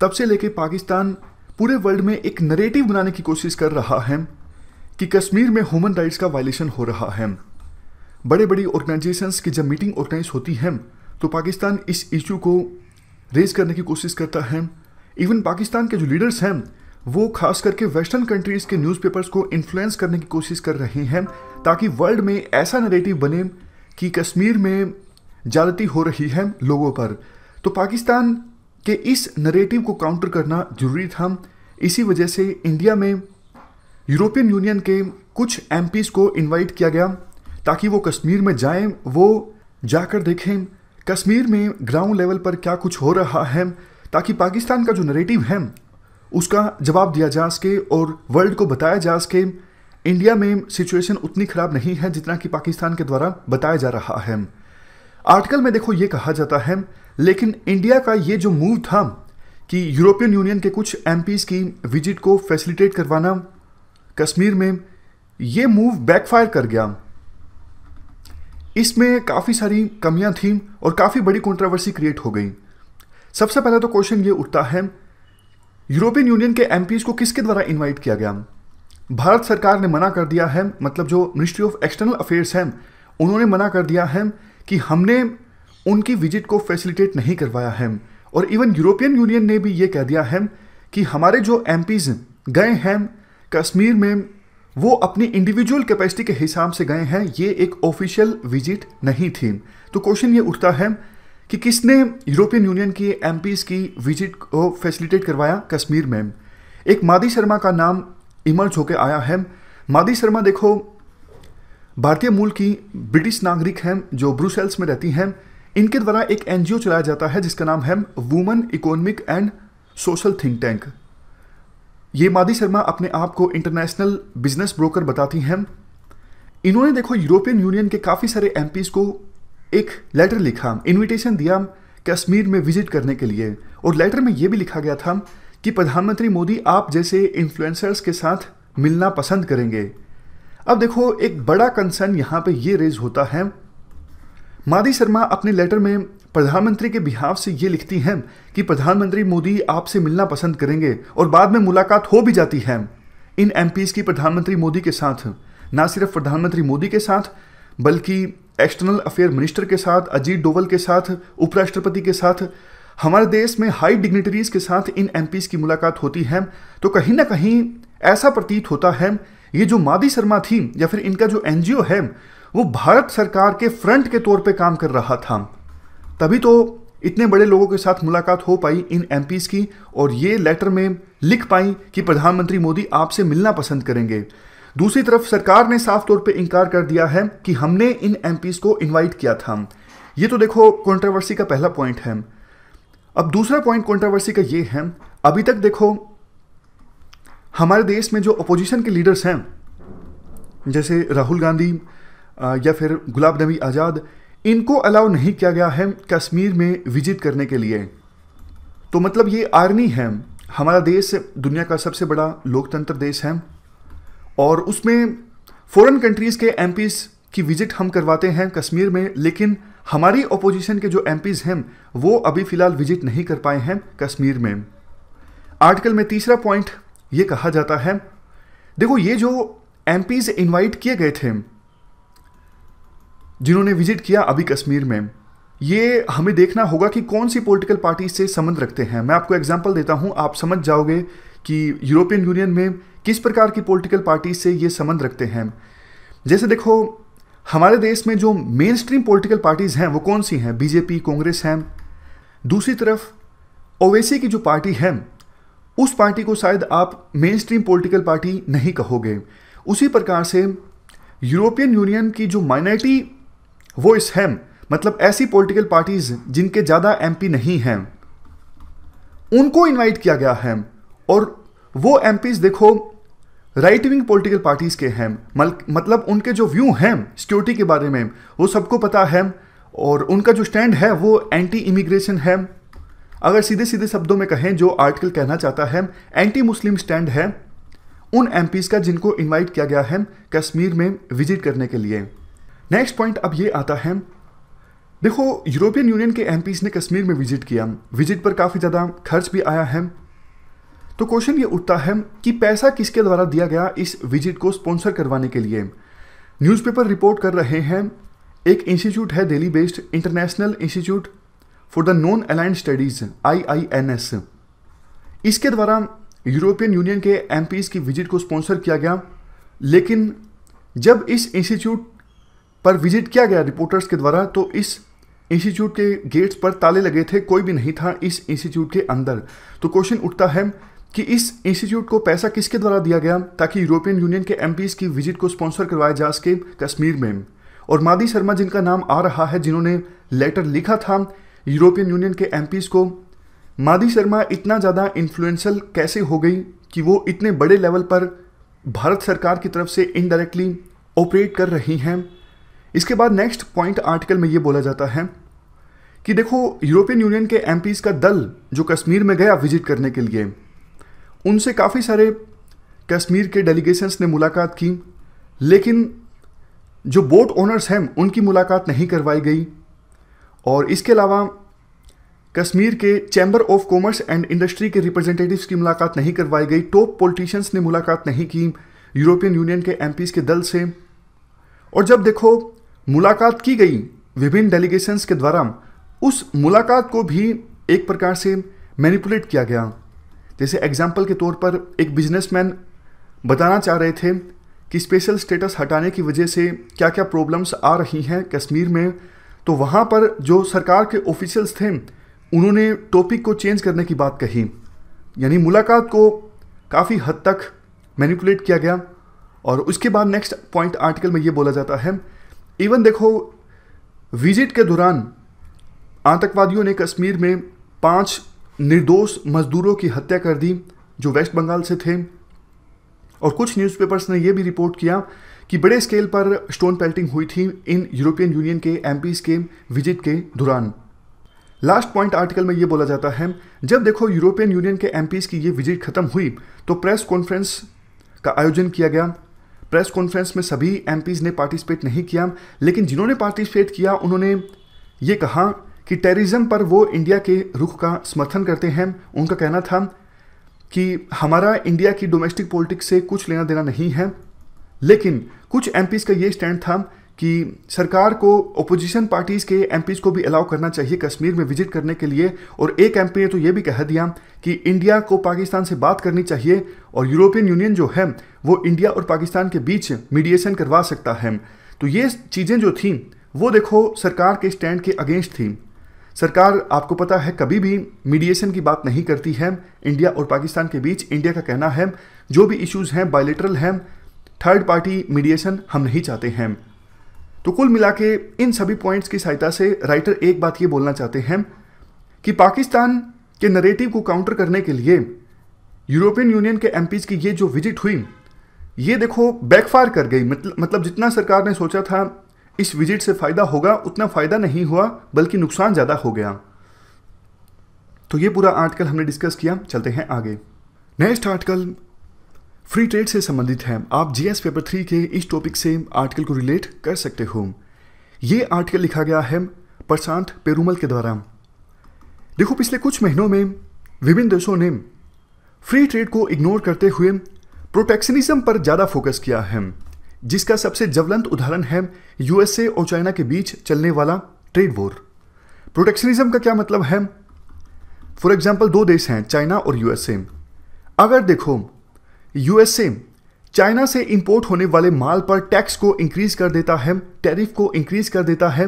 तब से लेकर पाकिस्तान पूरे वर्ल्ड में एक नरेटिव बनाने की कोशिश कर रहा है कि कश्मीर में ह्यूमन राइट्स का वायलेशन हो रहा है बड़े बड़ी ऑर्गेनाइजेशंस की जब मीटिंग ऑर्गेनाइज होती है तो पाकिस्तान इस इशू को रेज करने की कोशिश करता है इवन पाकिस्तान के जो लीडर्स हैं वो खास करके वेस्टर्न कंट्रीज़ के न्यूज़पेपर्स को इन्फ्लुएंस करने की कोशिश कर रहे हैं ताकि वर्ल्ड में ऐसा नरेटिव बने कि कश्मीर में जालती हो रही है लोगों पर तो पाकिस्तान कि इस नरेटिव को काउंटर करना जरूरी था इसी वजह से इंडिया में यूरोपियन यूनियन के कुछ एम को इनवाइट किया गया ताकि वो कश्मीर में जाएं वो जाकर देखें कश्मीर में ग्राउंड लेवल पर क्या कुछ हो रहा है ताकि पाकिस्तान का जो नरेटिव है उसका जवाब दिया जा सके और वर्ल्ड को बताया जा सके इंडिया में सिचुएशन उतनी ख़राब नहीं है जितना कि पाकिस्तान के द्वारा बताया जा रहा है आर्टिकल में देखो ये कहा जाता है लेकिन इंडिया का ये जो मूव था कि यूरोपियन यूनियन के कुछ एम की विजिट को फैसिलिटेट करवाना कश्मीर में ये मूव बैकफायर कर गया इसमें काफ़ी सारी कमियां थीं और काफ़ी बड़ी कंट्रोवर्सी क्रिएट हो गई सबसे पहला तो क्वेश्चन ये उठता है यूरोपियन यूनियन के एम को किसके द्वारा इन्वाइट किया गया भारत सरकार ने मना कर दिया है मतलब जो मिनिस्ट्री ऑफ एक्सटर्नल अफेयर्स हैं उन्होंने मना कर दिया है कि हमने उनकी विजिट को फैसिलिटेट नहीं करवाया है और इवन यूरोपियन यूनियन ने भी ये कह दिया है कि हमारे जो एम गए हैं कश्मीर में वो अपनी इंडिविजुअल कैपेसिटी के हिसाब से गए हैं ये एक ऑफिशियल विजिट नहीं थी तो क्वेश्चन ये उठता है कि किसने यूरोपियन यूनियन की एम की विजिट को फैसिलिटेट करवाया कश्मीर में एक मादी शर्मा का नाम इमर्ज होकर आया है मादी शर्मा देखो भारतीय मूल की ब्रिटिश नागरिक हैं जो ब्रुसेल्स में रहती हैं इनके द्वारा एक एनजीओ चलाया जाता है जिसका नाम है women economic and social think tank ये मादी शर्मा अपने आप को इंटरनेशनल बिजनेस ब्रोकर बताती हैं इन्होंने देखो यूरोपियन यूनियन के काफ़ी सारे एम को एक लेटर लिखा इन्विटेशन दिया कश्मीर में विजिट करने के लिए और लेटर में यह भी लिखा गया था कि प्रधानमंत्री मोदी आप जैसे इन्फ्लुएंसर्स के साथ मिलना पसंद करेंगे अब देखो एक बड़ा कंसर्न यहां पे ये रेज होता है मादी शर्मा अपने लेटर में प्रधानमंत्री के बिहाव से ये लिखती हैं कि प्रधानमंत्री मोदी आपसे मिलना पसंद करेंगे और बाद में मुलाकात हो भी जाती है इन एम की प्रधानमंत्री मोदी के साथ ना सिर्फ प्रधानमंत्री मोदी के साथ बल्कि एक्सटर्नल अफेयर मिनिस्टर के साथ अजीत डोवल के साथ उपराष्ट्रपति के साथ हमारे देश में हाई डिग्नेटरीज के साथ इन एम की मुलाकात होती है तो कहीं ना कहीं ऐसा प्रतीत होता है ये जो मादी शर्मा थी या फिर इनका जो एन है वो भारत सरकार के फ्रंट के तौर पे काम कर रहा था तभी तो इतने बड़े लोगों के साथ मुलाकात हो पाई इन एम की और ये लेटर में लिख पाई कि प्रधानमंत्री मोदी आपसे मिलना पसंद करेंगे दूसरी तरफ सरकार ने साफ तौर पे इनकार कर दिया है कि हमने इन एम को इनवाइट किया था ये तो देखो कंट्रोवर्सी का पहला पॉइंट है अब दूसरा पॉइंट कंट्रोवर्सी का ये है अभी तक देखो हमारे देश में जो अपोजिशन के लीडर्स हैं जैसे राहुल गांधी या फिर गुलाब नबी आज़ाद इनको अलाउ नहीं किया गया है कश्मीर में विजिट करने के लिए तो मतलब ये आर्मी है हमारा देश दुनिया का सबसे बड़ा लोकतंत्र देश है और उसमें फॉरेन कंट्रीज़ के एम की विजिट हम करवाते हैं कश्मीर में लेकिन हमारी ओपोजिशन के जो एम हैं वो अभी फ़िलहाल विजिट नहीं कर पाए हैं कश्मीर में आर्टिकल में तीसरा पॉइंट ये कहा जाता है देखो ये जो एम इनवाइट किए गए थे जिन्होंने विजिट किया अभी कश्मीर में ये हमें देखना होगा कि कौन सी पॉलिटिकल पार्टी से संबंध रखते हैं मैं आपको एग्जाम्पल देता हूँ आप समझ जाओगे कि यूरोपियन यूनियन में किस प्रकार की पॉलिटिकल पार्टी से ये संबंध रखते हैं जैसे देखो हमारे देश में जो मेन स्ट्रीम पोलिटिकल पार्टीज़ हैं वो कौन सी हैं बीजेपी कांग्रेस हैं दूसरी तरफ ओवैसी की जो पार्टी है उस पार्टी को शायद आप मेन स्ट्रीम पोलिटिकल पार्टी नहीं कहोगे उसी प्रकार से यूरोपियन यूनियन की जो माइनॉरिटी वो इस हैम मतलब ऐसी पॉलिटिकल पार्टीज जिनके ज़्यादा एमपी नहीं हैं उनको इनवाइट किया गया है और वो एम देखो राइट विंग पॉलिटिकल पार्टीज के हैं मतलब उनके जो व्यू हैं सिक्योरिटी के बारे में वो सबको पता है और उनका जो स्टैंड है वो एंटी इमिग्रेशन है अगर सीधे सीधे शब्दों में कहें जो आर्टिकल कहना चाहता है एंटी मुस्लिम स्टैंड है उन एम का जिनको इनवाइट किया गया है कश्मीर में विजिट करने के लिए नेक्स्ट पॉइंट अब ये आता है देखो यूरोपियन यूनियन के एम ने कश्मीर में विजिट किया विजिट पर काफ़ी ज़्यादा खर्च भी आया है तो क्वेश्चन ये उठता है कि पैसा किसके द्वारा दिया गया इस विजिट को स्पॉन्सर करवाने के लिए न्यूज़पेपर रिपोर्ट कर रहे हैं एक इंस्टीट्यूट है Delhi based international institute for the non aligned studies IINS इसके द्वारा यूरोपियन यूनियन के एम की विजिट को स्पॉन्सर किया गया लेकिन जब इस इंस्टीट्यूट पर विजिट किया गया रिपोर्टर्स के द्वारा तो इस इंस्टीट्यूट के गेट्स पर ताले लगे थे कोई भी नहीं था इस इंस्टीट्यूट के अंदर तो क्वेश्चन उठता है कि इस इंस्टीट्यूट को पैसा किसके द्वारा दिया गया ताकि यूरोपियन यूनियन के एम की विजिट को स्पॉन्सर करवाया जा सके कश्मीर में और मादी शर्मा जिनका नाम आ रहा है जिन्होंने लेटर लिखा था यूरोपियन यूनियन के एम को मादी शर्मा इतना ज़्यादा इन्फ्लुएंशल कैसे हो गई कि वो इतने बड़े लेवल पर भारत सरकार की तरफ से इनडायरेक्टली ऑपरेट कर रही हैं इसके बाद नेक्स्ट पॉइंट आर्टिकल में ये बोला जाता है कि देखो यूरोपियन यूनियन के एम का दल जो कश्मीर में गया विजिट करने के लिए उनसे काफ़ी सारे कश्मीर के डेलीगेशंस ने मुलाकात की लेकिन जो बोट ओनर्स हैं उनकी मुलाकात नहीं करवाई गई और इसके अलावा कश्मीर के chamber of commerce and industry के रिप्रेजेंटेटिव्स की मुलाकात नहीं करवाई गई टॉप पॉलिटिशियंस ने मुलाकात नहीं की यूरोपियन यूनियन के एम के दल से और जब देखो मुलाकात की गई विभिन्न डेलीगेशंस के द्वारा उस मुलाकात को भी एक प्रकार से मैनिपुलेट किया गया जैसे एग्जाम्पल के तौर पर एक बिजनेसमैन बताना चाह रहे थे कि स्पेशल स्टेटस हटाने की वजह से क्या क्या प्रॉब्लम्स आ रही हैं कश्मीर में तो वहाँ पर जो सरकार के ऑफिशियल्स थे उन्होंने टॉपिक को चेंज करने की बात कही यानी मुलाकात को काफ़ी हद तक मैनिपुलेट किया गया और उसके बाद नेक्स्ट पॉइंट आर्टिकल में ये बोला जाता है इवन देखो विजिट के दौरान आतंकवादियों ने कश्मीर में पांच निर्दोष मजदूरों की हत्या कर दी जो वेस्ट बंगाल से थे और कुछ न्यूज़पेपर्स ने यह भी रिपोर्ट किया कि बड़े स्केल पर स्टोन पेल्टिंग हुई थी इन यूरोपियन यूनियन के एम के विजिट के दौरान लास्ट पॉइंट आर्टिकल में ये बोला जाता है जब देखो यूरोपियन यूनियन के एम की ये विजिट खत्म हुई तो प्रेस कॉन्फ्रेंस का आयोजन किया गया प्रेस कॉन्फ्रेंस में सभी एम ने पार्टिसिपेट नहीं किया लेकिन जिन्होंने पार्टिसिपेट किया उन्होंने ये कहा कि टेररिज्म पर वो इंडिया के रुख का समर्थन करते हैं उनका कहना था कि हमारा इंडिया की डोमेस्टिक पॉलिटिक्स से कुछ लेना देना नहीं है लेकिन कुछ एम का ये स्टैंड था कि सरकार को ओपोजिशन पार्टीज़ के एम को भी अलाउ करना चाहिए कश्मीर में विजिट करने के लिए और एक एम ने तो ये भी कह दिया कि इंडिया को पाकिस्तान से बात करनी चाहिए और यूरोपियन यूनियन जो है वो इंडिया और पाकिस्तान के बीच मीडिएशन करवा सकता है तो ये चीज़ें जो थीं वो देखो सरकार के स्टैंड के अगेंस्ट थी सरकार आपको पता है कभी भी मीडिएशन की बात नहीं करती है इंडिया और पाकिस्तान के बीच इंडिया का कहना है जो भी इश्यूज़ हैं बायोलिटरल हैं थर्ड पार्टी मीडिएशन हम नहीं चाहते हैं तो कुल मिला के इन सभी पॉइंट्स की सहायता से राइटर एक बात ये बोलना चाहते हैं कि पाकिस्तान के नरेटिव को काउंटर करने के लिए यूरोपियन यूनियन के एम की ये जो विजिट हुई ये देखो बैकफायर कर गई मतलब मतलब जितना सरकार ने सोचा था इस विजिट से फ़ायदा होगा उतना फ़ायदा नहीं हुआ बल्कि नुकसान ज़्यादा हो गया तो ये पूरा आर्टिकल हमने डिस्कस किया चलते हैं आगे नेक्स्ट आर्टिकल फ्री ट्रेड से संबंधित है आप जीएस पेपर थ्री के इस टॉपिक से आर्टिकल को रिलेट कर सकते हो ये आर्टिकल लिखा गया है प्रशांत पेरूमल के द्वारा देखो पिछले कुछ महीनों में विभिन्न देशों ने फ्री ट्रेड को इग्नोर करते हुए प्रोटेक्शनिज्म पर ज़्यादा फोकस किया है जिसका सबसे ज्वलंत उदाहरण है यूएसए और चाइना के बीच चलने वाला ट्रेड वॉर प्रोटेक्शनिज्म का क्या मतलब है फॉर एग्जाम्पल दो देश हैं चाइना और यूएसए अगर देखो यूएसए चाइना से इंपोर्ट होने वाले माल पर टैक्स को इंक्रीज कर देता है टैरिफ को इंक्रीज कर देता है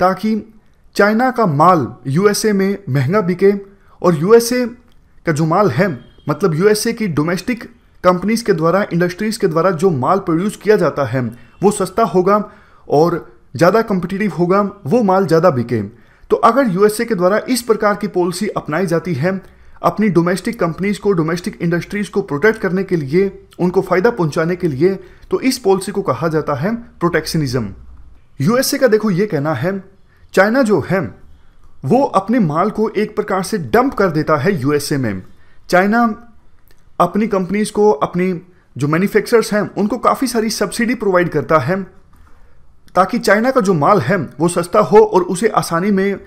ताकि चाइना का माल यूएसए में महंगा बिके और यूएसए का जो माल है मतलब यूएसए की डोमेस्टिक कंपनीज के द्वारा इंडस्ट्रीज के द्वारा जो माल प्रोड्यूस किया जाता है वो सस्ता होगा और ज़्यादा कंपिटिटिव होगा वो माल ज़्यादा बिके तो अगर यूएसए के द्वारा इस प्रकार की पॉलिसी अपनाई जाती है अपनी डोमेस्टिक कंपनीज को डोमेस्टिक इंडस्ट्रीज को प्रोटेक्ट करने के लिए उनको फ़ायदा पहुंचाने के लिए तो इस पॉलिसी को कहा जाता है प्रोटेक्शनिज्म यूएसए का देखो ये कहना है चाइना जो है वो अपने माल को एक प्रकार से डंप कर देता है यूएसए में चाइना अपनी कंपनीज को अपनी जो मैन्युफैक्चरर्स हैं उनको काफ़ी सारी सब्सिडी प्रोवाइड करता है ताकि चाइना का जो माल है वो सस्ता हो और उसे आसानी में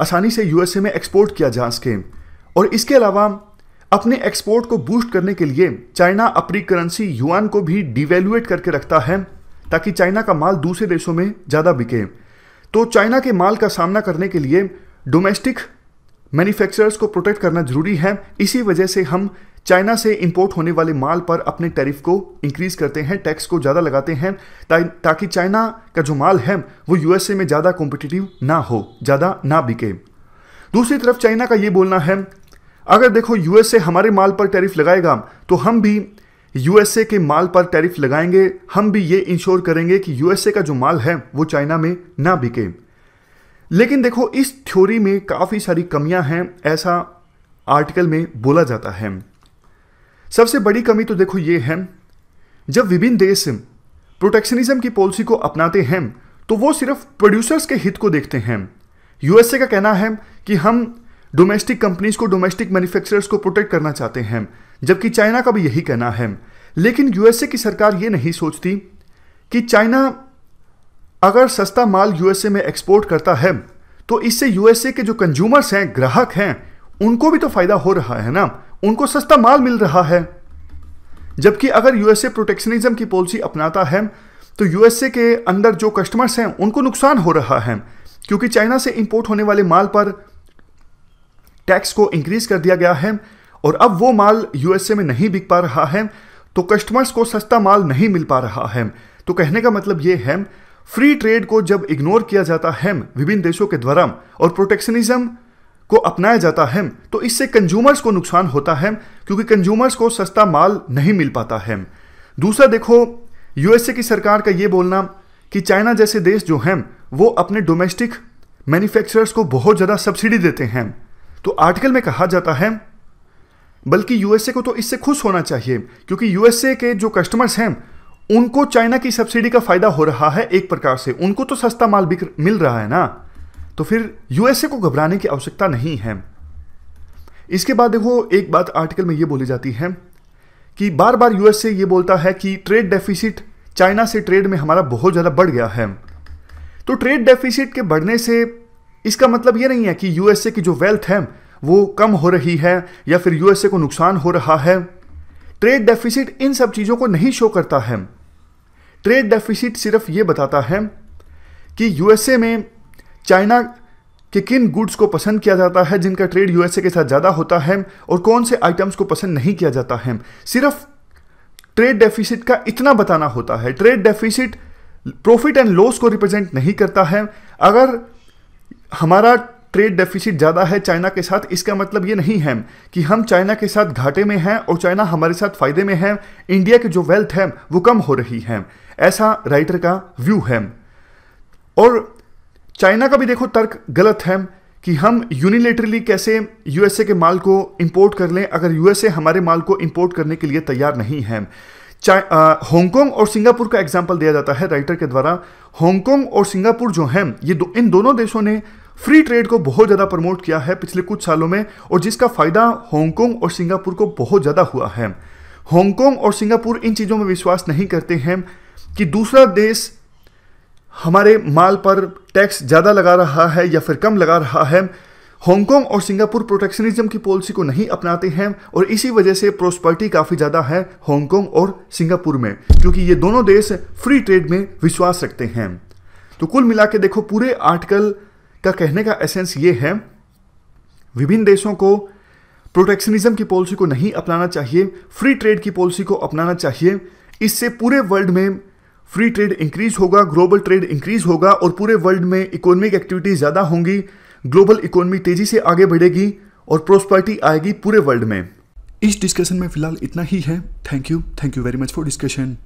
आसानी से यूएसए में एक्सपोर्ट किया जा सके और इसके अलावा अपने एक्सपोर्ट को बूस्ट करने के लिए चाइना अपनी करेंसी युआन को भी डिवेल्युएट करके रखता है ताकि चाइना का माल दूसरे देशों में ज़्यादा बिके तो चाइना के माल का सामना करने के लिए डोमेस्टिक मैन्युफैक्चरर्स को प्रोटेक्ट करना ज़रूरी है इसी वजह से हम चाइना से इंपोर्ट होने वाले माल पर अपने टैरिफ को इंक्रीज़ करते हैं टैक्स को ज़्यादा लगाते हैं ताकि चाइना का जो माल है वो यूएसए में ज़्यादा कॉम्पिटिटिव ना हो ज़्यादा ना बिके दूसरी तरफ चाइना का ये बोलना है अगर देखो यूएसए हमारे माल पर टैरिफ लगाएगा तो हम भी यूएसए के माल पर टैरिफ लगाएंगे हम भी ये इंश्योर करेंगे कि यूएसए का जो माल है वो चाइना में ना बिके लेकिन देखो इस थ्योरी में काफ़ी सारी कमियां हैं ऐसा आर्टिकल में बोला जाता है सबसे बड़ी कमी तो देखो ये है जब विभिन्न देश प्रोटेक्शनिज्म की पॉलिसी को अपनाते हैं तो वो सिर्फ प्रोड्यूसर्स के हित को देखते हैं यूएसए का कहना है कि हम डोमेस्टिक कंपनीज को डोमेस्टिक मैन्युफैक्चरर्स को प्रोटेक्ट करना चाहते हैं जबकि चाइना का भी यही कहना है लेकिन यूएसए की सरकार ये नहीं सोचती कि चाइना अगर सस्ता माल यूएसए में एक्सपोर्ट करता है तो इससे यूएसए के जो कंज्यूमर्स हैं ग्राहक हैं उनको भी तो फायदा हो रहा है ना उनको सस्ता माल मिल रहा है जबकि अगर यूएसए प्रोटेक्शनिज्म की पॉलिसी अपनाता है तो यूएसए के अंदर जो कस्टमर्स हैं उनको नुकसान हो रहा है क्योंकि चाइना से इंपोर्ट होने वाले माल पर टैक्स को इंक्रीज कर दिया गया है और अब वो माल यूएसए में नहीं बिक पा रहा है तो कस्टमर्स को सस्ता माल नहीं मिल पा रहा है तो कहने का मतलब ये है फ्री ट्रेड को जब इग्नोर किया जाता है विभिन्न देशों के द्वारा और प्रोटेक्शनिज्म को अपनाया जाता है तो इससे कंज्यूमर्स को नुकसान होता है क्योंकि कंज्यूमर्स को सस्ता माल नहीं मिल पाता है दूसरा देखो यूएसए की सरकार का ये बोलना कि चाइना जैसे देश जो हैं वो अपने डोमेस्टिक मैन्युफैक्चरर्स को बहुत ज़्यादा सब्सिडी देते हैं तो आर्टिकल में कहा जाता है बल्कि यूएसए को तो इससे खुश होना चाहिए क्योंकि यूएसए के जो कस्टमर्स हैं उनको चाइना की सब्सिडी का फायदा हो रहा है एक प्रकार से उनको तो सस्ता माल बिक मिल रहा है ना तो फिर यूएसए को घबराने की आवश्यकता नहीं है इसके बाद देखो एक बात आर्टिकल में यह बोली जाती है कि बार बार यूएसए ये बोलता है कि ट्रेड डेफिसिट चाइना से ट्रेड में हमारा बहुत ज़्यादा बढ़ गया है तो ट्रेड डेफिसिट के बढ़ने से इसका मतलब ये नहीं है कि यूएसए की जो वेल्थ है वो कम हो रही है या फिर यूएसए को नुकसान हो रहा है ट्रेड डेफिसिट इन सब चीज़ों को नहीं शो करता है ट्रेड डेफिसिट सिर्फ ये बताता है कि यूएसए में चाइना कि किन गुड्स को पसंद किया जाता है जिनका ट्रेड यूएसए के साथ ज़्यादा होता है और कौन से आइटम्स को पसंद नहीं किया जाता है सिर्फ ट्रेड डेफिसिट का इतना बताना होता है trade deficit profit and loss को रिप्रेजेंट नहीं करता है अगर हमारा ट्रेड डेफिसिट ज़्यादा है चाइना के साथ इसका मतलब ये नहीं है कि हम चाइना के साथ घाटे में हैं और चाइना हमारे साथ फ़ायदे में है इंडिया की जो वेल्थ है वो कम हो रही है ऐसा राइटर का व्यू है और चाइना का भी देखो तर्क गलत है कि हम यूनिलेटरली कैसे यूएसए के माल को इंपोर्ट कर लें अगर यूएसए हमारे माल को इंपोर्ट करने के लिए तैयार नहीं है हांगकांग और सिंगापुर का एग्जाम्पल दिया जाता है राइटर के द्वारा हांगकांग और सिंगापुर जो हैं ये दो इन दोनों देशों ने फ्री ट्रेड को बहुत ज़्यादा प्रमोट किया है पिछले कुछ सालों में और जिसका फ़ायदा हांगकॉन्ग और सिंगापुर को बहुत ज़्यादा हुआ है हांगकॉन्ग और सिंगापुर इन चीज़ों में विश्वास नहीं करते हैं कि दूसरा देश हमारे माल पर टैक्स ज़्यादा लगा रहा है या फिर कम लगा रहा है हांगकॉन्ग और सिंगापुर प्रोटेक्शनिज्म की पॉलिसी को नहीं अपनाते हैं और इसी वजह से प्रोस्पर्टी काफ़ी ज़्यादा है हांगकॉन्ग और सिंगापुर में क्योंकि ये दोनों देश फ्री ट्रेड में विश्वास रखते हैं तो कुल मिला के देखो पूरे आर्टिकल का कहने का एसेंस ये है विभिन्न देशों को प्रोटेक्शनिज्म की पॉलिसी को नहीं अपनाना चाहिए फ्री ट्रेड की पॉलिसी को अपनाना चाहिए इससे पूरे वर्ल्ड में फ्री ट्रेड इंक्रीज होगा ग्लोबल ट्रेड इंक्रीज होगा और पूरे वर्ल्ड में इकोनॉमिक एक्टिविटी ज़्यादा होंगी ग्लोबल इकोनॉमी तेज़ी से आगे बढ़ेगी और प्रोस्पर्टी आएगी पूरे वर्ल्ड में इस डिस्कशन में फिलहाल इतना ही है thank you thank you very much for discussion